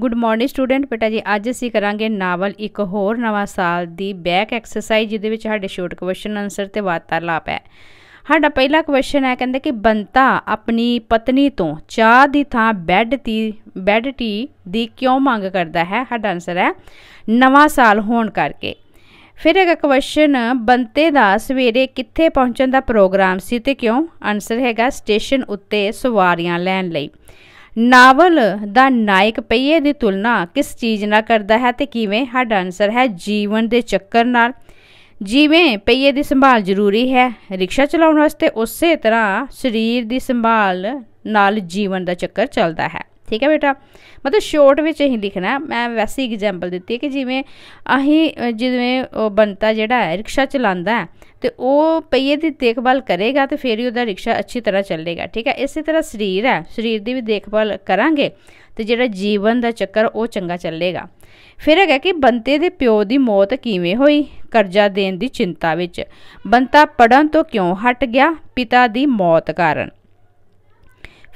good morning student ਬੇਟਾ ਜੀ ਅੱਜ ਅਸੀਂ ਕਰਾਂਗੇ ਨਾਵਲ ਇੱਕ ਹੋਰ ਨਵਾਂ ਸਾਲ ਦੀ ਬੈਕ ਐਕਸਰਸਾਈਜ਼ ਜਿਹਦੇ ਵਿੱਚ ਸਾਡੇ ਸ਼ੋਰਟ ਕੁਐਸਚਨ ਆਨਸਰ ਤੇ ਵਾਰਤਾਲਾਪ ਹੈ ਸਾਡਾ ਪਹਿਲਾ ਕੁਐਸਚਨ ਹੈ ਕਹਿੰਦੇ ਕਿ ਬੰਤਾ ਆਪਣੀ ਪਤਨੀ ਤੋਂ ਚਾਹ ਦੀ ਥਾਂ ਬੈੱਡ ਟੀ ਬੈੱਡ ਟੀ ਦੀ ਕਿਉਂ ਮੰਗ ਕਰਦਾ ਹੈ ਸਾਡਾ ਆਨਸਰ ਹੈ ਨਵਾਂ ਸਾਲ ਹੋਣ ਕਰਕੇ ਫਿਰ ਇੱਕ ਕੁਐਸਚਨ ਬੰਤੇ ਦਾ ਸਵੇਰੇ ਕਿੱਥੇ ਪਹੁੰਚਣ ਦਾ ਪ੍ਰੋਗਰਾਮ ਸੀ ਤੇ ਕਿਉਂ ਆਨਸਰ ਹੈਗਾ ਸਟੇਸ਼ਨ ਉੱਤੇ ਸਵਾਰੀਆਂ ਲੈਣ ਲਈ ਨਾਵਲ ਦਾ ਨਾਇਕ ਪਹੀਏ ਦੀ ਤੁਲਨਾ ਕਿਸ ਚੀਜ਼ ਨਾਲ ਕਰਦਾ ਹੈ ਤੇ ਕਿਵੇਂ ਸਾਡਾ ਆਨਸਰ ਹੈ ਜੀਵਨ ਦੇ ਚੱਕਰ ਨਾਲ ਜਿਵੇਂ ਪਹੀਏ ਦੀ ਸੰਭਾਲ ਜ਼ਰੂਰੀ ਹੈ ਰਿਕਸ਼ਾ ਚਲਾਉਣ ਵਾਸਤੇ ਉਸੇ ਤਰ੍ਹਾਂ ਸਰੀਰ ਦੀ ਸੰਭਾਲ ਨਾਲ ਜੀਵਨ ਦਾ ਚੱਕਰ ਚੱਲਦਾ ਹੈ ਠੀਕ ਹੈ ਬੇਟਾ ਮਤਲਬ ਸ਼ੋਰਟ ਵਿੱਚ ਅਸੀਂ ਲਿਖਣਾ ਮੈਂ ਵੈਸੀ ਐਗਜ਼ਾਮਪਲ ਦਿੱਤੀ ਕਿ ਜਿਵੇਂ ਅਸੀਂ ਜਿਵੇਂ ਬੰਤਾ ਜਿਹੜਾ ਹੈ ਰਿਕਸ਼ਾ ਚਲਾਉਂਦਾ ਹੈ ਤੇ ਉਹ ਪਈਏ ਦੀ ਦੇਖਭਾਲ ਕਰੇਗਾ ਤੇ ਫੇਰ ਹੀ ਉਹਦਾ ਰਿਕਸ਼ਾ ਅੱਛੀ ਤਰ੍ਹਾਂ ਚੱਲੇਗਾ ਠੀਕ ਹੈ ਇਸੇ ਤਰ੍ਹਾਂ ਸਰੀਰ ਹੈ ਸਰੀਰ ਦੀ ਵੀ ਦੇਖਭਾਲ ਕਰਾਂਗੇ ਤੇ ਜਿਹੜਾ ਜੀਵਨ ਦਾ ਚੱਕਰ ਉਹ ਚੰਗਾ ਚੱਲੇਗਾ ਫਿਰ ਹੈਗਾ ਕਿ ਬੰਤੇ ਦੇ ਪਿਓ ਦੀ ਮੌਤ ਕਿਵੇਂ ਹੋਈ ਕਰਜ਼ਾ ਦੇਣ ਦੀ ਚਿੰਤਾ ਵਿੱਚ ਬੰਤਾ ਪੜਨ ਤੋਂ ਕਿਉਂ ਹਟ ਗਿਆ ਪਿਤਾ ਦੀ ਮੌਤ ਕਾਰਨ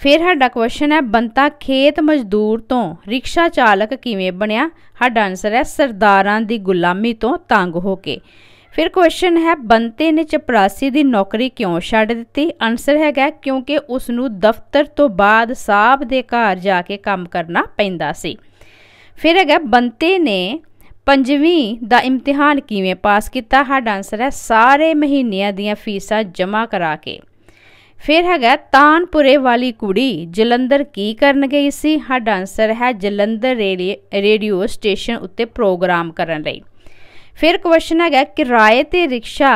ਫਿਰ ਸਾਡਾ ਕੁਐਸਚਨ ਹੈ ਬੰਤਾ ਖੇਤ ਮਜ਼ਦੂਰ ਤੋਂ ਰਿਕਸ਼ਾ ਚਾਲਕ ਕਿਵੇਂ ਬਣਿਆ ਸਾਡਾ ਆਨਸਰ ਹੈ ਸਰਦਾਰਾਂ ਦੀ ਗੁਲਾਮੀ ਤੋਂ ਤੰਗ ਹੋ ਕੇ ਫਿਰ ਕੁਐਸਚਨ ਹੈ ਬੰਤੇ ਨੇ ਚਪਰਾਸੀ ਦੀ ਨੌਕਰੀ ਕਿਉਂ ਛੱਡ ਦਿੱਤੀ ਆਨਸਰ ਹੈਗਾ ਕਿਉਂਕਿ ਉਸ ਨੂੰ ਦਫ਼ਤਰ ਤੋਂ ਬਾਅਦ ਸਾਹਬ ਦੇ ਘਰ ਜਾ ਕੇ ਕੰਮ ਕਰਨਾ ਪੈਂਦਾ ਸੀ ਫਿਰ ਹੈਗਾ ਬੰਤੇ ਨੇ ਪੰਜਵੀਂ ਦਾ ਇਮਤਿਹਾਨ ਕਿਵੇਂ ਪਾਸ ਕੀਤਾ ਸਾਡਾ ਆਨਸਰ ਹੈ ਸਾਰੇ ਮਹੀਨਿਆਂ ਦੀਆਂ ਫੀਸਾਂ ਜਮ੍ਹਾਂ ਕਰਾ ਕੇ ਫਿਰ ਹੈਗਾ ਤਾਨਪੁਰੇ ਵਾਲੀ ਕੁੜੀ ਜਲੰਧਰ ਕੀ ਕਰਨ ਗਈ ਸੀ ਸਾਡਾ ਆਨਸਰ ਹੈ ਜਲੰਧਰ ਰੇਡੀਓ ਸਟੇਸ਼ਨ ਉੱਤੇ ਪ੍ਰੋਗਰਾਮ ਕਰਨ ਲਈ ਫਿਰ ਕੁਐਸਚਨ ਹੈਗਾ ਕਿਰਾਏ ਤੇ ਰਿਕਸ਼ਾ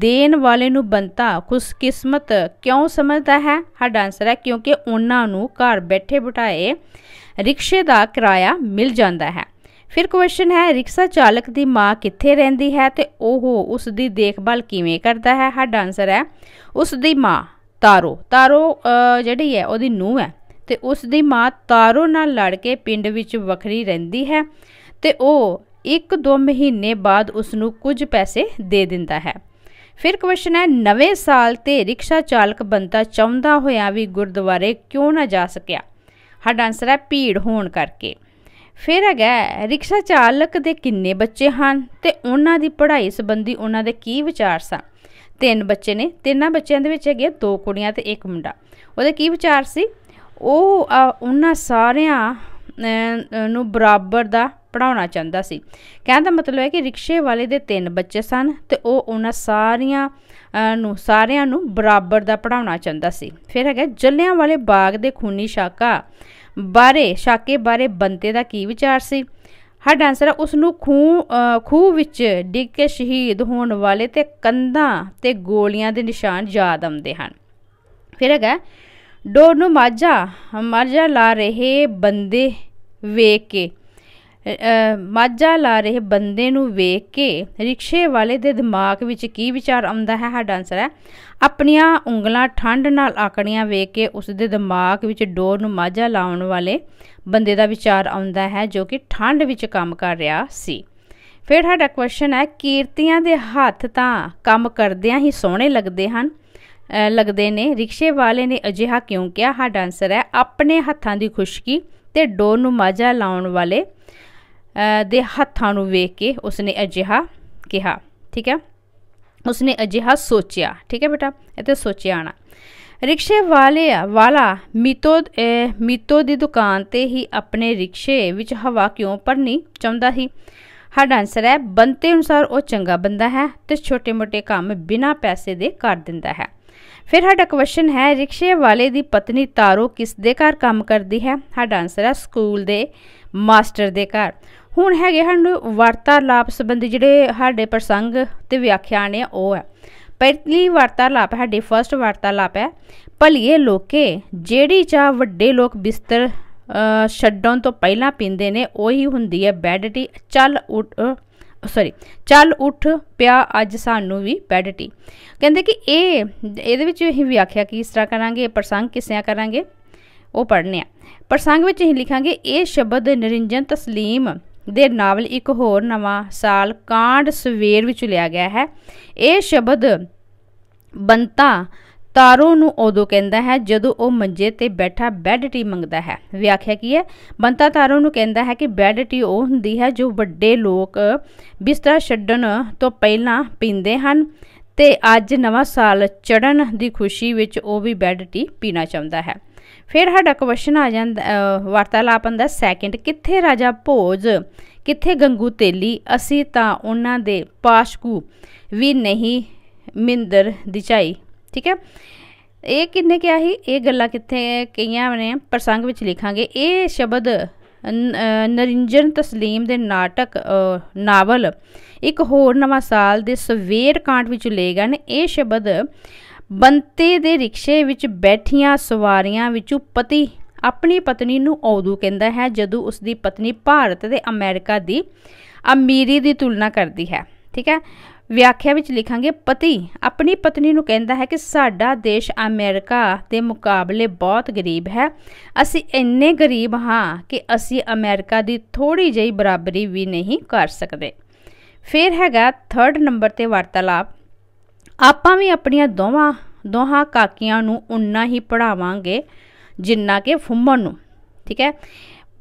ਦੇਣ ਵਾਲੇ ਨੂੰ ਬੰਤਾ ਖੁਸ਼ਕਿਸਮਤ ਕਿਉਂ ਸਮਝਦਾ ਹੈ ਸਾਡਾ ਆਨਸਰ ਹੈ ਕਿਉਂਕਿ ਉਹਨਾਂ ਨੂੰ ਘਰ ਬੈਠੇ ਬਿਠਾਏ ਰਿਕਸ਼ੇ ਦਾ ਕਿਰਾਇਆ ਮਿਲ ਜਾਂਦਾ ਹੈ ਫਿਰ ਕੁਐਸਚਨ ਹੈ ਰਿਕਸ਼ਾ ਚਾਲਕ ਦੀ ਮਾਂ ਕਿੱਥੇ ਰਹਿੰਦੀ ਹੈ ਤੇ ਉਹ ਉਸ ਦੀ ਦੇਖਭਾਲ ਕਿਵੇਂ ਕਰਦਾ ਹੈ ਸਾਡਾ ਆਨਸਰ ਹੈ ਉਸ ਦੀ ਮਾਂ ਤਾਰੋ ਤਾਰੋ ਜਿਹੜੀ ਹੈ ਉਹਦੀ ਨੂੰਹ ਹੈ ਤੇ ਉਸ ਦੀ ਮਾਂ ਤਾਰੋ ਨਾਲ ਲੜ ਕੇ ਪਿੰਡ ਵਿੱਚ ਵੱਖਰੀ ਰਹਿੰਦੀ ਹੈ ਤੇ ਉਹ 1-2 ਮਹੀਨੇ ਬਾਅਦ ਉਸ ਨੂੰ ਕੁਝ ਪੈਸੇ ਦੇ ਦਿੰਦਾ ਹੈ ਫਿਰ ਕੁਐਸਚਨ ਹੈ ਨਵੇਂ ਸਾਲ ਤੇ ਰਿਕਸ਼ਾ ਚਾਲਕ ਬੰਤਾ ਚਾਹੁੰਦਾ ਹੋਇਆ ਵੀ ਗੁਰਦੁਆਰੇ ਕਿਉਂ ਨਾ ਜਾ ਸਕਿਆ ਹਾਡ ਆਨਸਰ ਹੈ ਭੀੜ ਹੋਣ ਕਰਕੇ ਫਿਰ ਹੈਗਾ ਰਿਕਸ਼ਾ ਚਾਲਕ ਦੇ ਕਿੰਨੇ ਬੱਚੇ ਹਨ ਤੇ ਉਹਨਾਂ ਦੀ ਪੜ੍ਹਾਈ ਸੰਬੰਧੀ ਉਹਨਾਂ ਦੇ ਕੀ ਵਿਚਾਰ ਸਨ ਤਿੰਨ ਬੱਚੇ ਨੇ ਤਿੰਨਾਂ ਬੱਚਿਆਂ ਦੇ ਵਿੱਚ ਹੈਗੇ ਦੋ ਕੁੜੀਆਂ ਤੇ ਇੱਕ ਮੁੰਡਾ ਉਹਦੇ ਕੀ ਵਿਚਾਰ ਸੀ ਉਹ ਉਹਨਾਂ ਸਾਰਿਆਂ ਨੂੰ ਬਰਾਬਰ ਦਾ ਪੜਾਉਣਾ ਚਾਹੁੰਦਾ ਸੀ ਕਹਿੰਦਾ ਦਾ ਮਤਲਬ ਹੈ ਕਿ ਰਿਕਸ਼ੇ ਵਾਲੇ ਦੇ ਤਿੰਨ ਬੱਚੇ ਸਨ ਤੇ ਉਹ ਉਹਨਾਂ ਸਾਰਿਆਂ ਨੂੰ ਸਾਰਿਆਂ ਨੂੰ ਬਰਾਬਰ ਦਾ ਪੜਾਉਣਾ ਚਾਹੁੰਦਾ ਸੀ ਫਿਰ ਹੈਗਾ ਜੱਲਿਆਂ ਵਾਲੇ ਬਾਗ ਦੇ ਖੂਨੀ ਸ਼ਾਕਾ ਬਾਰੇ ਸ਼ਾਕੇ ਬਾਰੇ ਬੰਤੇ ਦਾ ਕੀ ਵਿਚਾਰ ਸੀ ਹਰ ਡਾਂਸਰ ਉਸ ਨੂੰ ਖੂਹ ਖੂਹ ਵਿੱਚ ਡਿੱਗ ਕੇ ਸ਼ਹੀਦ ਹੋਣ ਵਾਲੇ ਤੇ ਕੰਧਾਂ ਤੇ ਗੋਲੀਆਂ ਦੇ ਨਿਸ਼ਾਨ ਯਾਦ ਆਉਂਦੇ ਹਨ ਫਿਰ ਹੈਗਾ ਡੋਰ ਨੂੰ ਮਾਜਾ ਮਾਜਾ ਲਾ ਰਹੇ ਬੰਦੇ ਵੇਖ ਕੇ ਮਾਝਾ ਲਾ ਰਹੇ ਬੰਦੇ ਨੂੰ ਵੇਖ ਕੇ ਰਿਕਸ਼ੇ ਵਾਲੇ ਦੇ ਦਿਮਾਗ ਵਿੱਚ ਕੀ ਵਿਚਾਰ ਆਉਂਦਾ ਹੈ ਸਾਡਾ ਆਨਸਰ ਹੈ ਆਪਣੀਆਂ ਉਂਗਲਾਂ ਠੰਡ ਨਾਲ ਆਕੜੀਆਂ ਵੇਖ ਕੇ ਉਸ ਦੇ ਦਿਮਾਗ ਵਿੱਚ ਡੋਰ ਨੂੰ ਮਾਝਾ ਲਾਉਣ ਵਾਲੇ ਬੰਦੇ ਦਾ ਵਿਚਾਰ ਆਉਂਦਾ ਹੈ ਜੋ ਕਿ ਠੰਡ ਵਿੱਚ ਕੰਮ ਕਰ ਰਿਹਾ ਸੀ ਫਿਰ ਸਾਡਾ ਕੁਐਸਚਨ ਹੈ ਕੀਰਤੀਆਂ ਦੇ ਹੱਥ ਤਾਂ ਕੰਮ ਕਰਦਿਆਂ ਹੀ ਸੋਹਣੇ ਲੱਗਦੇ ਹਨ ਲੱਗਦੇ ਨੇ ਰਿਕਸ਼ੇ ਵਾਲੇ ਨੇ ਅਜਿਹਾ ਕਿਉਂ ਕਿਹਾ ਸਾਡਾ ਆਨਸਰ ਹੈ ਆਪਣੇ ਹੱਥਾਂ ਦੀ ਖੁਸ਼ਕੀ ਤੇ ਡੋਰ ਨੂੰ ਮਾਝਾ ਲਾਉਣ ਵਾਲੇ ਦੇ ਹੱਥਾਂ ਨੂੰ ਵੇਖ ਕੇ ਉਸਨੇ ਅਜਿਹਾ ਕਿਹਾ ਠੀਕ ਹੈ ਉਸਨੇ ਅਜਿਹਾ ਸੋਚਿਆ ਠੀਕ ਹੈ ਬੇਟਾ ਇਹ ਸੋਚਿਆ ਆਣਾ ਰਿਕਸ਼ੇ ਵਾਲੇ ਵਾਲਾ ਮੀਤੋ ਮੀਤੋ ਦੀ ਦੁਕਾਨ ਤੇ ਹੀ ਆਪਣੇ ਰਿਕਸ਼ੇ ਵਿੱਚ ਹਵਾ ਕਿਉਂ ਭਰਨੀ ਚਾਹੁੰਦਾ ਸੀ ਸਾਡਾ ਆਨਸਰ ਹੈ ਬੰਤੇ ਅਨੁਸਾਰ ਉਹ ਚੰਗਾ ਬੰਦਾ ਹੈ ਤੇ ਛੋਟੇ-ਮੋਟੇ ਕੰਮ ਬਿਨਾ ਪੈਸੇ ਦੇ ਕਰ ਦਿੰਦਾ ਹੈ ਫਿਰ ਸਾਡਾ ਕੁਐਸਚਨ ਹੈ ਰਿਕਸ਼ੇ ਵਾਲੇ ਦੀ ਪਤਨੀ ਤਾਰੋ ਕਿਸ ਦੇ ਘਰ ਕੰਮ ਕਰਦੀ ਹੈ ਸਾਡਾ ਆਨਸਰ ਹੈ ਸਕੂਲ ਦੇ ਮਾਸਟਰ ਦੇ ਘਰ ਹੁਣ ਹੈਗੇ ਹਨ ਵਾਰਤਾਲਾਪ ਸੰਬੰਧੀ ਜਿਹੜੇ ਸਾਡੇ ਪ੍ਰਸੰਗ ਤੇ ਵਿਆਖਿਆ ਨੇ ਉਹ ਹੈ ਪਹਿਲੀ ਵਾਰਤਾਲਾਪ ਸਾਡੀ ਫਰਸਟ ਵਾਰਤਾਲਾਪ ਹੈ ਭਲੀਏ ਲੋਕੇ ਜਿਹੜੀ ਚਾਹ ਵੱਡੇ ਲੋਕ ਬਿਸਤਰ ਛੱਡਣ ਤੋਂ ਪਹਿਲਾਂ ਪੀਂਦੇ ਨੇ ਉਹੀ ਹੁੰਦੀ ਹੈ ਬੈੱਡ ਟੀ ਚੱਲ ਉੱਠ ਸੌਰੀ ਚੱਲ ਉੱਠ ਪਿਆ ਅੱਜ ਸਾਨੂੰ ਵੀ ਬੈੱਡ ਟੀ ਕਹਿੰਦੇ ਕਿ ਇਹ ਇਹਦੇ ਵਿੱਚ ਅਸੀਂ ਵਿਆਖਿਆ ਕਿਸ ਤਰ੍ਹਾਂ ਕਰਾਂਗੇ ਪ੍ਰਸੰਗ ਕਿਸਿਆਂ ਕਰਾਂਗੇ ਉਹ ਪੜ੍ਹਨੇ ਆ ਪ੍ਰਸੰਗ ਵਿੱਚ ਅਸੀਂ ਲਿਖਾਂਗੇ ਇਹ ਸ਼ਬਦ ਨਿਰੰਜਨ ਤਸਲੀਮ ਦੇ ਨਾਵਲ ਇੱਕ ਹੋਰ ਨਵਾਂ ਸਾਲ ਕਾਂਡ ਸਵੇਰ ਵਿੱਚ ਲਿਆ ਗਿਆ ਹੈ ਇਹ ਸ਼ਬਦ ਬੰਤਾ ਤਾਰੋ ਨੂੰ ਉਦੋਂ ਕਹਿੰਦਾ ਹੈ ਜਦੋਂ ਉਹ ਮੰਜੇ ਤੇ ਬੈਠਾ ਬੈੱਡ ਟੀ ਮੰਗਦਾ ਹੈ ਵਿਆਖਿਆ ਕੀ ਹੈ ਬੰਤਾ ਤਾਰੋ ਨੂੰ ਕਹਿੰਦਾ ਹੈ ਕਿ ਬੈੱਡ ਟੀ ਉਹ ਹੁੰਦੀ ਹੈ ਜੋ ਵੱਡੇ ਲੋਕ ਬਿਸਤਰਾ ਛੱਡਣ ਤੋਂ ਪਹਿਲਾਂ ਪੀਂਦੇ ਹਨ ਤੇ ਅੱਜ ਨਵਾਂ ਸਾਲ ਚੜਨ ਦੀ ਖੁਸ਼ੀ ਵਿੱਚ ਉਹ ਵੀ ਬੈੱਡ ਟੀ ਪੀਣਾ ਚਾਹੁੰਦਾ ਹੈ ਫਿਰ ਸਾਡਾ ਕੁਐਸਚਨ ਆ ਜਾਂਦਾ ਵਾਰਤਾਲਾਪ ਦਾ ਸੈਕਿੰਡ ਕਿੱਥੇ ਰਾਜਾ ਭੋਜ ਕਿੱਥੇ ਗੰਗੂ ਤੇਲੀ ਅਸੀਂ ਤਾਂ ਉਹਨਾਂ ਦੇ ਪਾਸ਼ਕੂ ਵੀ ਨਹੀਂ ਮਿੰਦਰ ਦਿਚਾਈ ਠੀਕ ਹੈ ਇਹ ਕਿੰਨੇ ਕਿਹਾ ਸੀ ਇਹ ਗੱਲਾਂ ਕਿੱਥੇ ਕਈਆਂ ਨੇ ਪ੍ਰਸੰਗ ਵਿੱਚ ਲਿਖਾਂਗੇ ਇਹ ਸ਼ਬਦ ਨਰਿੰਜਨ ਤਸਲੀਮ ਦੇ ਨਾਟਕ ਨਾਵਲ ਇੱਕ ਹੋਰ ਨਵਾਂ ਸਾਲ ਦੇ ਸਵੇਰ ਕਾਂਟ ਵਿੱਚ ਲਏ ਇਹ ਸ਼ਬਦ ਬੰਤੇ ਦੇ ਰਿਕਸ਼ੇ ਵਿੱਚ ਬੈਠੀਆਂ ਸਵਾਰੀਆਂ ਵਿੱਚੋਂ ਪਤੀ ਆਪਣੀ ਪਤਨੀ ਨੂੰ ਔਦੂ ਕਹਿੰਦਾ ਹੈ ਜਦੋਂ ਉਸ ਦੀ ਪਤਨੀ ਭਾਰਤ ਤੇ ਅਮਰੀਕਾ ਦੀ ਅਮੀਰੀ ਦੀ ਤੁਲਨਾ ਕਰਦੀ ਹੈ ਠੀਕ ਹੈ ਵਿਆਖਿਆ ਵਿੱਚ ਲਿਖਾਂਗੇ ਪਤੀ ਆਪਣੀ ਪਤਨੀ ਨੂੰ ਕਹਿੰਦਾ ਹੈ ਕਿ ਸਾਡਾ ਦੇਸ਼ ਅਮਰੀਕਾ ਦੇ ਮੁਕਾਬਲੇ ਬਹੁਤ ਗਰੀਬ ਹੈ ਅਸੀਂ ਇੰਨੇ ਗਰੀਬ ਹਾਂ ਕਿ ਅਸੀਂ ਅਮਰੀਕਾ ਦੀ ਥੋੜੀ ਜਿਹੀ ਬਰਾਬਰੀ ਵੀ ਨਹੀਂ ਕਰ ਸਕਦੇ ਫਿਰ ਹੈਗਾ 3rd ਨੰਬਰ ਤੇ ਵਾਰਤਾਲਾਪ ਆਪਾਂ ਵੀ ਆਪਣੀਆਂ ਦੋਵਾਂ ਦੋਹਾਂ ਕਾਕੀਆਂ ਨੂੰ ਉਨਾ ਹੀ ਪੜਾਵਾਂਗੇ ਜਿੰਨਾ ਕਿ ਫੁੰਮਣ ਨੂੰ ਠੀਕ ਹੈ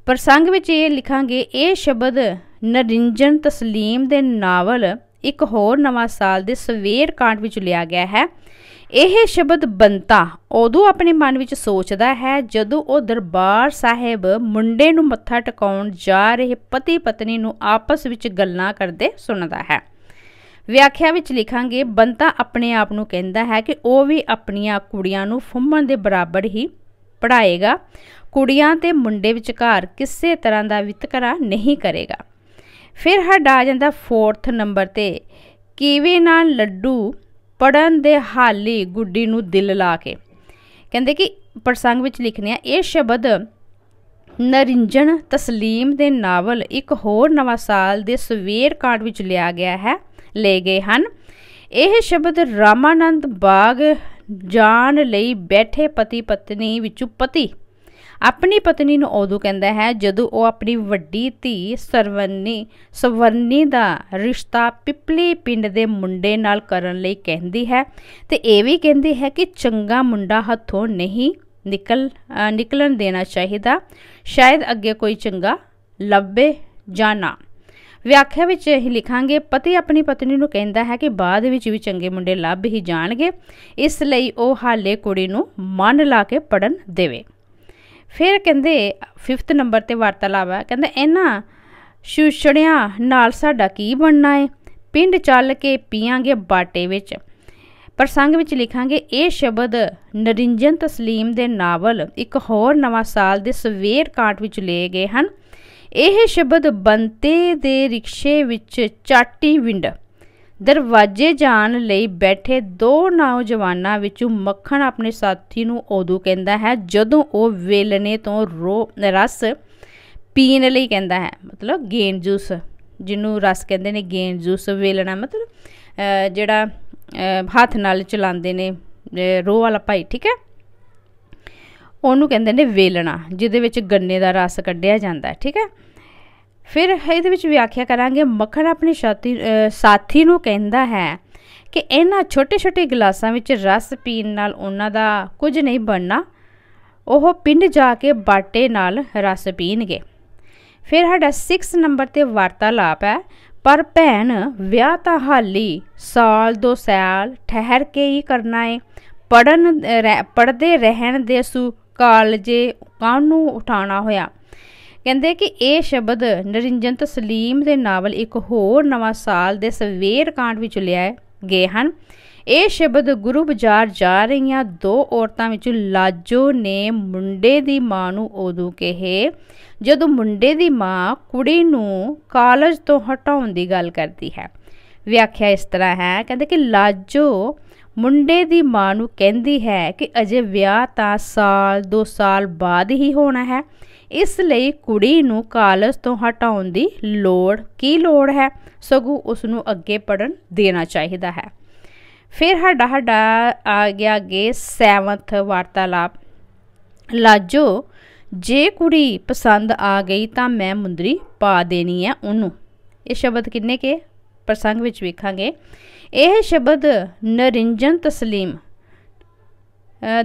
ਪ੍ਰਸੰਗ ਵਿੱਚ ਇਹ ਲਿਖਾਂਗੇ ਇਹ ਸ਼ਬਦ ਨਰਿੰਜਨ ਤਸਲੀਮ ਦੇ ਨਾਵਲ ਇੱਕ ਹੋਰ ਨਵਾਂ ਸਾਲ ਦੇ ਸਵੇਰ ਕਾਂਡ ਵਿੱਚ ਲਿਆ ਗਿਆ ਹੈ ਇਹ ਸ਼ਬਦ ਬੰਤਾ ਉਦੋਂ ਆਪਣੇ ਮਨ ਵਿੱਚ ਸੋਚਦਾ ਹੈ ਜਦੋਂ ਉਹ ਦਰਬਾਰ ਸਾਹਿਬ ਮੁੰਡੇ ਨੂੰ ਮੱਥਾ ਟਿਕਾਉਣ ਜਾ ਰਹੇ ਪਤੀ ਪਤਨੀ ਨੂੰ ਆਪਸ ਵਿੱਚ ਗੱਲਾਂ ਕਰਦੇ ਸੁਣਦਾ ਹੈ ਵਿਆਖਿਆ ਵਿੱਚ ਲਿਖਾਂਗੇ ਬੰਤਾ ਆਪਣੇ ਆਪ ਨੂੰ ਕਹਿੰਦਾ ਹੈ ਕਿ ਉਹ ਵੀ ਆਪਣੀਆਂ ਕੁੜੀਆਂ ਨੂੰ ਫੁੰਮਣ ਦੇ ਬਰਾਬਰ ਹੀ ਪੜਾਏਗਾ ਕੁੜੀਆਂ ਤੇ ਮੁੰਡੇ ਵਿਚਕਾਰ ਕਿਸੇ ਤਰ੍ਹਾਂ ਦਾ ਵਿਤਕਰਾ ਨਹੀਂ ਕਰੇਗਾ ਫਿਰ ਹੱਡ ਆ ਜਾਂਦਾ 4th ਨੰਬਰ ਤੇ ਕਿਵੇਂ ਨਾਲ ਲੱਡੂ ਪੜਨ ਦੇ ਹਾਲੀ ਗੁੱਡੀ ਨੂੰ ਦਿਲ ਲਾ ਕੇ ਕਹਿੰਦੇ ਕਿ ਪ੍ਰਸੰਗ ਵਿੱਚ ਲਿਖਨੇ ਆ ਇਹ ਸ਼ਬਦ ਨਰਿੰਜਨ ਤਸਲੀਮ ਦੇ ਨਾਵਲ ਇੱਕ ਹੋਰ ਨਵਾਂ ਸਾਲ ਦੇ ਸਵੇਰ ਕਾਰਡ ਵਿੱਚ ਲਿਆ ਗਿਆ ਹੈ ਲੈ ਗਏ ਹਨ ਇਹ ਸ਼ਬਦ ਰਾਮਾਨੰਦ ਬਾਗ ਜਾਣ ਲਈ ਬੈਠੇ ਪਤੀ ਪਤਨੀ ਵਿੱਚੋਂ ਪਤੀ ਆਪਣੀ ਪਤਨੀ ਨੂੰ ਉਦੋਂ ਕਹਿੰਦਾ ਹੈ ਜਦੋਂ ਉਹ ਆਪਣੀ ਵੱਡੀ ਧੀ ਸਰਵਨੀ ਸਵਰਨੀ ਦਾ ਰਿਸ਼ਤਾ ਪਿਪਲੀ ਪਿੰਡ ਦੇ ਮੁੰਡੇ ਨਾਲ ਕਰਨ ਲਈ ਕਹਿੰਦੀ ਹੈ ਤੇ ਇਹ ਵੀ ਕਹਿੰਦੀ ਹੈ ਕਿ ਚੰਗਾ ਮੁੰਡਾ ਹੱਥੋਂ ਨਹੀਂ ਨਿਕਲ ਨਿਕਲਣ ਦੇਣਾ ਚਾਹੀਦਾ ਸ਼ਾਇਦ ਅੱਗੇ ਕੋਈ ਚੰਗਾ ਲੱਭੇ ਜਾਂ ਨਾ ਵਿਆਖਿਆ ਵਿੱਚ ਇਹ ਲਿਖਾਂਗੇ ਪਤੀ ਆਪਣੀ ਪਤਨੀ ਨੂੰ ਕਹਿੰਦਾ ਹੈ ਕਿ ਬਾਅਦ ਵਿੱਚ ਵੀ ਚੰਗੇ ਮੁੰਡੇ ਲੱਭ ਹੀ ਜਾਣਗੇ ਇਸ ਲਈ ਉਹ ਹਾਲੇ ਕੁੜੀ ਨੂੰ ਮਨ ਲਾ ਕੇ ਪੜਨ ਦੇਵੇ ਫਿਰ ਕਹਿੰਦੇ 5th ਨੰਬਰ ਤੇ ਵਾਰਤਾਲਾਪ ਹੈ ਕਹਿੰਦਾ ਇਹਨਾਂ ਸ਼ੂਸ਼ੜਿਆਂ ਨਾਲ ਸਾਡਾ ਕੀ ਬਣਨਾ ਹੈ ਪਿੰਡ ਚੱਲ ਕੇ ਪੀਾਂਗੇ ਬਾਟੇ ਵਿੱਚ ਪ੍ਰਸੰਗ ਵਿੱਚ ਲਿਖਾਂਗੇ ਇਹ ਸ਼ਬਦ ਨਰਿੰਜਨ ਤਸਲੀਮ ਦੇ ਨਾਵਲ ਇੱਕ ਹੋਰ ਨਵਾਂ ਸਾਲ ਦੇ ਸਵੇਰ ਕਾਟ ਵਿੱਚ ਲਏ ਗਏ ਹਨ ਇਹ ਸ਼ਬਦ ਬੰਤੇ ਦੇ ਰਿਕਸ਼ੇ ਵਿੱਚ ਚਾਟੀ ਵਿੰਡ ਦਰਵਾਜ਼ੇ ਜਾਣ ਲਈ ਬੈਠੇ ਦੋ ਨੌਜਵਾਨਾਂ ਵਿੱਚੋਂ ਮੱਖਣ ਆਪਣੇ ਸਾਥੀ ਨੂੰ ਉਦੋਂ ਕਹਿੰਦਾ ਹੈ ਜਦੋਂ ਉਹ ਵੇਲਣੇ ਤੋਂ ਰੋ ਰਸ ਪੀਣ ਲਈ ਕਹਿੰਦਾ ਹੈ ਮਤਲਬ ਗੇਨ ਜੂਸ ਜਿਹਨੂੰ ਰਸ ਕਹਿੰਦੇ ਨੇ ਗੇਨ ਜੂਸ ਵੇਲਣਾ ਮਤਲਬ ਜਿਹੜਾ ਹੱਥ ਨਾਲ ਚਲਾਉਂਦੇ ਨੇ ਰੋ ਵਾਲਾ ਭਾਈ ਠੀਕ ਹੈ ਉਹਨੂੰ ਕਹਿੰਦੇ ਨੇ ਵੇਲਣਾ ਜਿਹਦੇ ਵਿੱਚ ਗੰਨੇ ਦਾ ਰਸ ਕੱਢਿਆ ਜਾਂਦਾ ਠੀਕ ਹੈ ਫਿਰ ਇਹਦੇ ਵਿੱਚ ਵਿਆਖਿਆ ਕਰਾਂਗੇ ਮੱਖਣ ਆਪਣੇ ਸਾਥੀ ਨੂੰ ਕਹਿੰਦਾ ਹੈ ਕਿ ਇਹਨਾਂ ਛੋਟੇ-ਛੋਟੇ ਗਲਾਸਾਂ ਵਿੱਚ ਰਸ ਪੀਣ ਨਾਲ ਉਹਨਾਂ ਦਾ ਕੁਝ ਨਹੀਂ ਬਣਨਾ ਉਹ ਪਿੰਡ ਜਾ ਕੇ ਬਾਟੇ ਨਾਲ ਰਸ ਪੀਣਗੇ ਫਿਰ ਸਾਡਾ 6 ਨੰਬਰ ਤੇ ਵਾਰਤਾਲਾਪ ਹੈ ਪਰ ਭੈਣ ਵਿਆਹ ਤਾਂ ਹਾਲੀ ਸਾਲ ਦੋ ਸਾਲ ਠਹਿਰ ਕੇ ਹੀ ਕਰਨਾ ਹੈ ਪੜਨ ਪੜਦੇ ਰਹਿਣ ਦੇ ਸੂ ਕਾਲਜੇ ਨੂੰ ਉਠਾਣਾ ਹੋਇਆ ਕਹਿੰਦੇ ਕਿ ਇਹ ਸ਼ਬਦ ਨਰਿੰਜਨ ਤਸਲੀਮ ਦੇ ਨਾਵਲ ਇੱਕ ਹੋਰ ਨਵਾਂ ਸਾਲ ਦੇ ਸਵੇਰ ਕਾਂਡ ਵਿੱਚ ਲਿਆਏ ਗਏ ਹਨ ਇਹ ਸ਼ਬਦ ਗੁਰੂ ਬਾਜ਼ਾਰ ਜਾ ਰਹੀਆਂ ਦੋ ਔਰਤਾਂ ਵਿੱਚੋਂ ਲਾਜੋ ਨੇ ਮੁੰਡੇ ਦੀ ਮਾਂ ਨੂੰ ਉਦੋਂ ਕਹੇ ਜਦੋਂ ਮੁੰਡੇ ਦੀ ਮਾਂ ਕੁੜੀ ਨੂੰ ਕਾਲਜ ਤੋਂ ਹਟਾਉਣ ਦੀ ਗੱਲ ਕਰਦੀ ਹੈ ਵਿਆਖਿਆ ਇਸ ਤਰ੍ਹਾਂ ਹੈ ਕਹਿੰਦੇ ਕਿ ਲਾਜੋ ਮੁੰਡੇ ਦੀ ਮਾਂ ਨੂੰ ਕਹਿੰਦੀ ਹੈ ਕਿ ਅਜੇ ਵਿਆਹ ਤਾਂ ਸਾਲ 2 ਸਾਲ ਬਾਅਦ ਹੀ ਹੋਣਾ ਹੈ ਇਸ ਲਈ ਕੁੜੀ ਨੂੰ ਕਾਲਜ ਤੋਂ ਹਟਾਉਣ ਦੀ ਲੋੜ ਕੀ ਲੋੜ ਹੈ ਸਗੋਂ ਉਸ ਨੂੰ ਅੱਗੇ ਪੜਨ ਦੇਣਾ ਚਾਹੀਦਾ ਹੈ ਫਿਰ ਡਾ ਡਾ ਆ ਗਿਆ ਗੇ 7th ਵਾਰਤਾਲਾਪ ਲਾਜੋ ਜੇ ਕੁੜੀ ਪਸੰਦ ਆ ਗਈ ਤਾਂ ਮੈਂ ਮੁੰਦਰੀ ਪਾ ਦੇਣੀ ਹੈ ਉਹਨੂੰ ਇਹ ਸ਼ਬਦ ਕਿੰਨੇ ਕੇ ਪ੍ਰਸੰਗ ਵਿੱਚ ਵੇਖਾਂਗੇ ਇਹ ਸ਼ਬਦ ਨਰਿੰਜਨ ਤਸਲੀਮ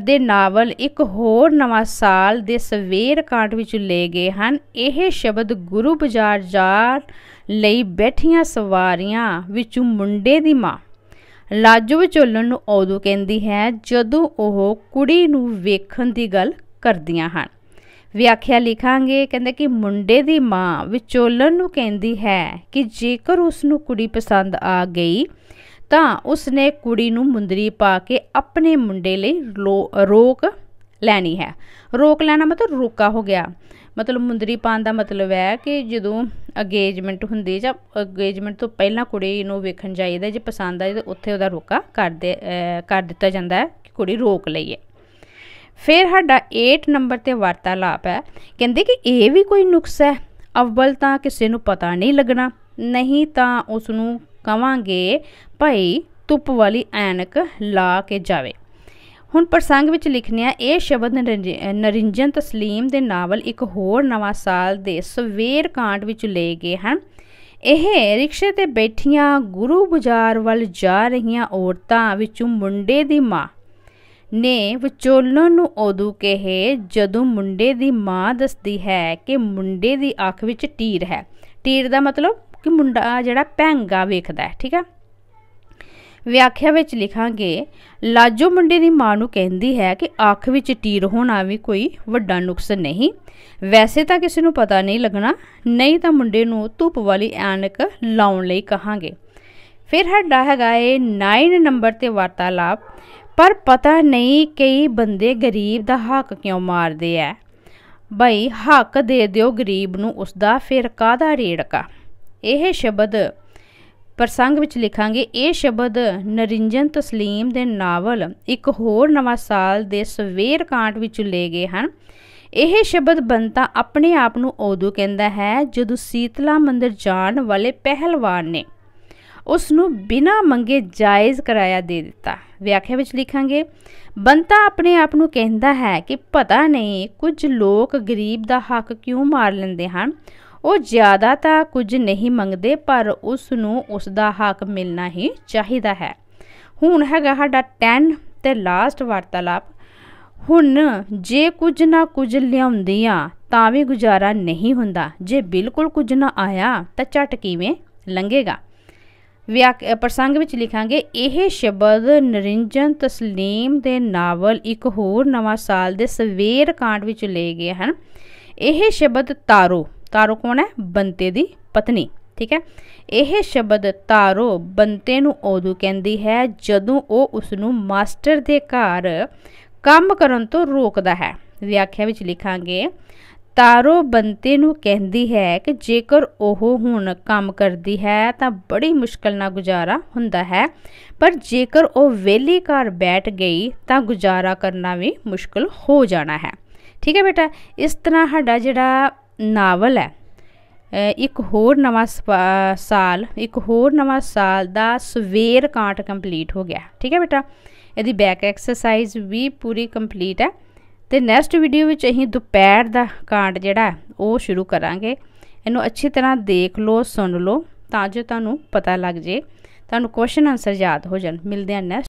ਦੇ ਨਾਵਲ ਇੱਕ ਹੋਰ ਨਵਾਂ ਸਾਲ ਦੇ ਸਵੇਰ ਕਾਂਡ ਵਿੱਚ ਲੈ ਗਏ ਹਨ ਇਹ ਸ਼ਬਦ ਗੁਰੂ ਬਾਜ਼ਾਰ ਜਾਣ ਲਈ ਬੈਠੀਆਂ ਸਵਾਰੀਆਂ ਵਿੱਚੋਂ ਮੁੰਡੇ ਦੀ ਮਾਂ ਲਾਜੂ ਵਿਚੋਲਣ ਨੂੰ ਉਦੋਂ ਕਹਿੰਦੀ ਹੈ ਜਦੋਂ ਉਹ ਕੁੜੀ ਨੂੰ ਵੇਖਣ ਦੀ ਗੱਲ ਕਰਦੀਆਂ ਹਨ ਵਿਆਖਿਆ ਲਿਖਾਂਗੇ ਕਹਿੰਦੇ ਕਿ ਮੁੰਡੇ ਦੀ ਮਾਂ ਵਿਚੋਲਨ ਨੂੰ ਕਹਿੰਦੀ ਹੈ ਕਿ ਜੇਕਰ ਉਸ ਨੂੰ ਕੁੜੀ ਪਸੰਦ ਆ ਗਈ ਤਾਂ ਉਸ ਨੇ ਕੁੜੀ ਨੂੰ ਮੁੰਦਰੀ ਪਾ ਕੇ ਆਪਣੇ ਮੁੰਡੇ ਲਈ ਰੋਕ ਲੈਣੀ ਹੈ ਰੋਕ ਲੈਣਾ ਮਤਲਬ ਰੋਕਾ ਹੋ ਗਿਆ ਮਤਲਬ ਮੁੰਦਰੀ ਪਾਣ ਦਾ ਮਤਲਬ ਹੈ ਕਿ ਜਦੋਂ ਅਗੇਜਮੈਂਟ ਹੁੰਦੀ ਜਾਂ ਅਗੇਜਮੈਂਟ ਤੋਂ ਪਹਿਲਾਂ ਕੁੜੀ ਨੂੰ ਵੇਖਣ ਜਾਈਦਾ ਜੇ ਪਸੰਦ ਆ ਤਾਂ ਉੱਥੇ ਉਹਦਾ ਰੋਕਾ ਕਰ ਦੇ ਕਰ ਦਿੱਤਾ ਜਾਂਦਾ ਹੈ ਕਿ ਕੁੜੀ ਰੋਕ ਲਈਏ ਫਿਰ ਸਾਡਾ 8 ਨੰਬਰ ਤੇ ਵਾਰਤਾਲਾਪ ਹੈ ਕਹਿੰਦੇ ਕਿ ਇਹ ਵੀ ਕੋਈ ਨੁਕਸ ਹੈ ਅਵਲ ਤਾਂ ਕਿਸੇ ਨੂੰ ਪਤਾ ਨਹੀਂ ਲੱਗਣਾ ਨਹੀਂ ਤਾਂ ਉਸ ਨੂੰ ਕਵਾਂਗੇ ਭਾਈ ਧੁੱਪ ਵਾਲੀ ਐਨਕ ਲਾ ਕੇ ਜਾਵੇ ਹੁਣ ਪ੍ਰਸੰਗ ਵਿੱਚ ਲਿਖਨਿਆ ਇਹ ਸ਼ਬਦ ਨਰਿੰਜਨ ਤਸਲੀਮ ਦੇ ਨਾਵਲ ਇੱਕ ਹੋਰ ਨਵਾਂ ਸਾਲ ਦੇ ਸਵੇਰ ਕਾਂਡ ਵਿੱਚ ਲਏ ਗਏ ਹਨ ਇਹ ਰਿਕਸ਼ੇ ਤੇ ਬੈਠੀਆਂ ਗੁਰੂ ਬਾਜ਼ਾਰ ਵੱਲ ਜਾ ਰਹੀਆਂ ਔਰਤਾਂ ਵਿੱਚੋਂ ਮੁੰਡੇ ਦੀ ਮਾਂ ਨੇ ਵਿਚੋਲਨ ਨੂੰ ਉਦੋਂ ਕਹੇ ਜਦੋਂ ਮੁੰਡੇ ਦੀ ਮਾਂ ਦੱਸਦੀ ਹੈ ਕਿ ਮੁੰਡੇ ਦੀ ਅੱਖ ਵਿੱਚ ਟੀਰ ਹੈ ਟੀਰ ਦਾ ਮਤਲਬ ਕਿ ਮੁੰਡਾ ਜਿਹੜਾ ਪੈਂਗਾ ਵੇਖਦਾ ਹੈ ਠੀਕ ਹੈ ਵਿਆਖਿਆ ਵਿੱਚ ਲਿਖਾਂਗੇ ਲਾਜੋ ਮੁੰਡੇ ਦੀ ਮਾਂ ਨੂੰ ਕਹਿੰਦੀ ਹੈ ਕਿ ਅੱਖ ਵਿੱਚ ਟੀਰ ਹੋਣਾ ਵੀ ਕੋਈ ਵੱਡਾ ਨੁਕਸ ਨਹੀਂ ਵੈਸੇ ਤਾਂ ਕਿਸੇ ਨੂੰ ਪਤਾ ਨਹੀਂ ਲੱਗਣਾ ਨਹੀਂ ਤਾਂ ਮੁੰਡੇ ਨੂੰ ਧੁੱਪ ਵਾਲੀ ਐਨਕ ਲਾਉਣ ਲਈ ਕਹਾਂਗੇ ਫਿਰ ਹੱਡਾ ਹੈਗਾ ਏ 9 ਨੰਬਰ ਤੇ ਵਾਰਤਾਲਾਪ ਪਰ ਪਤਾ ਨਹੀਂ ਕਈ ਬੰਦੇ ਗਰੀਬ ਦਾ ਹੱਕ ਕਿਉਂ ਮਾਰਦੇ ਐ ਭਾਈ ਹੱਕ ਦੇ ਦਿਓ ਗਰੀਬ ਨੂੰ ਉਸ ਦਾ ਫਿਰ ਕਾਦਾ ਰੇੜਕਾ ਇਹ ਸ਼ਬਦ ਪ੍ਰਸੰਗ ਵਿੱਚ ਲਿਖਾਂਗੇ ਇਹ ਸ਼ਬਦ ਨਰਿੰਜਨ ਤਸਲੀਮ ਦੇ ਨਾਵਲ ਇੱਕ ਹੋਰ ਨਵਾਂ ਸਾਲ ਦੇ ਸਵੇਰ ਕਾਂਟ ਵਿੱਚ ਲੈ ਗਏ ਹਨ ਇਹ ਸ਼ਬਦ ਬੰਤਾ ਆਪਣੇ ਆਪ ਨੂੰ ਉਦੋਂ ਕਹਿੰਦਾ ਹੈ ਜਦੋਂ ਸੀਤਲਾ ਮੰਦਰ ਜਾਣ ਵਾਲੇ ਪਹਿਲਵਾਨ ਨੇ ਉਸ ਨੂੰ ਬਿਨਾ ਮੰਗੇ ਜਾਇਜ਼ ਕਰਾਇਆ ਦੇ ਦਿੱਤਾ ਵਿਆਖਿਆ ਵਿੱਚ ਲਿਖਾਂਗੇ ਬੰਤਾ ਆਪਣੇ ਆਪ ਨੂੰ ਕਹਿੰਦਾ ਹੈ ਕਿ ਪਤਾ ਨਹੀਂ ਕੁਝ ਲੋਕ ਗਰੀਬ ਦਾ ਹੱਕ ਕਿਉਂ ਮਾਰ ਲੈਂਦੇ ਹਨ ਉਹ ਜ਼ਿਆਦਾ ਤਾਂ ਕੁਝ ਨਹੀਂ ਮੰਗਦੇ ਪਰ ਉਸ ਨੂੰ ਉਸ ਦਾ ਹੱਕ ਮਿਲਣਾ ਹੀ ਚਾਹੀਦਾ ਹੈ ਹੁਣ ਹੈਗਾ ਸਾਡਾ 10 ਤੇ ਲਾਸਟ ਵਾਰਤਾਲਾਪ ਹੁਣ ਜੇ ਕੁਝ ਨਾ ਕੁਝ ਲਿਆਉਂਦੀਆਂ ਤਾਂ ਵੀ ਗੁਜ਼ਾਰਾ ਨਹੀਂ ਹੁੰਦਾ ਜੇ ਬਿਲਕੁਲ ਕੁਝ ਨਾ ਆਇਆ ਤਾਂ ਝਟ ਕਿਵੇਂ ਲੰਗੇਗਾ ਪ੍ਰਸੰਗ ਵਿੱਚ ਲਿਖਾਂਗੇ ਇਹ ਸ਼ਬਦ ਨਰਿੰਜਨ ਤਸਲੀਮ ਦੇ ਨਾਵਲ ਇੱਕ ਹੋਰ ਨਵਾਂ ਸਾਲ ਦੇ ਸਵੇਰ ਕਾਂਡ ਵਿੱਚ ਲਏ ਗਏ ਹਨ ਇਹ ਸ਼ਬਦ ਤਾਰੋ ਤਾਰੋ ਕੌਣ ਹੈ ਬੰਤੇ ਦੀ ਪਤਨੀ ਠੀਕ ਹੈ ਇਹ ਸ਼ਬਦ ਤਾਰੋ ਬੰਤੇ ਨੂੰ ਉਦੋਂ ਕਹਿੰਦੀ ਹੈ ਜਦੋਂ ਉਹ ਉਸ ਨੂੰ ਮਾਸਟਰ ਦੇ ਘਰ ਕੰਮ ਕਰਨ ਤੋਂ ਰੋਕਦਾ ਹੈ ਵਿਆਖਿਆ ਵਿੱਚ ਲਿਖਾਂਗੇ ਤਾਰੋ ਬੰਤੇ ਨੂੰ ਕਹਿੰਦੀ ਹੈ ਕਿ ਜੇਕਰ ਉਹ ਹੁਣ ਕੰਮ ਕਰਦੀ ਹੈ ਤਾਂ ਬੜੀ ਮੁਸ਼ਕਲ ਨਾਲ ਗੁਜ਼ਾਰਾ ਹੁੰਦਾ ਹੈ ਪਰ ਜੇਕਰ ਉਹ ਵੇਲੇ ਘਰ ਬੈਠ ਗਈ ਤਾਂ ਗੁਜ਼ਾਰਾ ਕਰਨਾ ਵੀ ਮੁਸ਼ਕਲ ਹੋ ਜਾਣਾ ਹੈ ਠੀਕ ਹੈ ਬੇਟਾ ਇਸ ਤਰ੍ਹਾਂ ਸਾਡਾ ਜਿਹੜਾ ਨਾਵਲ ਹੈ ਇੱਕ ਹੋਰ ਨਵਾਂ ਸਾਲ ਇੱਕ ਹੋਰ ਨਵਾਂ ਸਾਲ ਦਾ ਸਵੇਰ ਕਾਂਟ ਕੰਪਲੀਟ ਹੋ ਗਿਆ ਠੀਕ ਹੈ ਬੇਟਾ ਇਹਦੀ ਬੈਕ ਐਕਸਰਸਾਈਜ਼ ਵੀ ਪੂਰੀ ਕੰਪਲੀਟ ਹੈ ਤੇ ਨੈਕਸਟ ਵੀਡੀਓ ਵਿੱਚ ਅਸੀਂ ਦੁਪਹਿਰ ਦਾ ਕਾਂਡ ਜਿਹੜਾ ਉਹ ਸ਼ੁਰੂ ਕਰਾਂਗੇ ਇਹਨੂੰ ਅੱਛੀ ਤਰ੍ਹਾਂ ਦੇਖ ਲਓ ਸੁਣ ਲਓ ਤਾਂ ਜੋ ਤੁਹਾਨੂੰ ਪਤਾ ਲੱਗ ਜੇ ਤੁਹਾਨੂੰ ਕੁਐਸਚਨ ਆਨਸਰ ਯਾਦ ਹੋ ਜਾਣ ਮਿਲਦੇ ਆ ਨੈਕਸਟ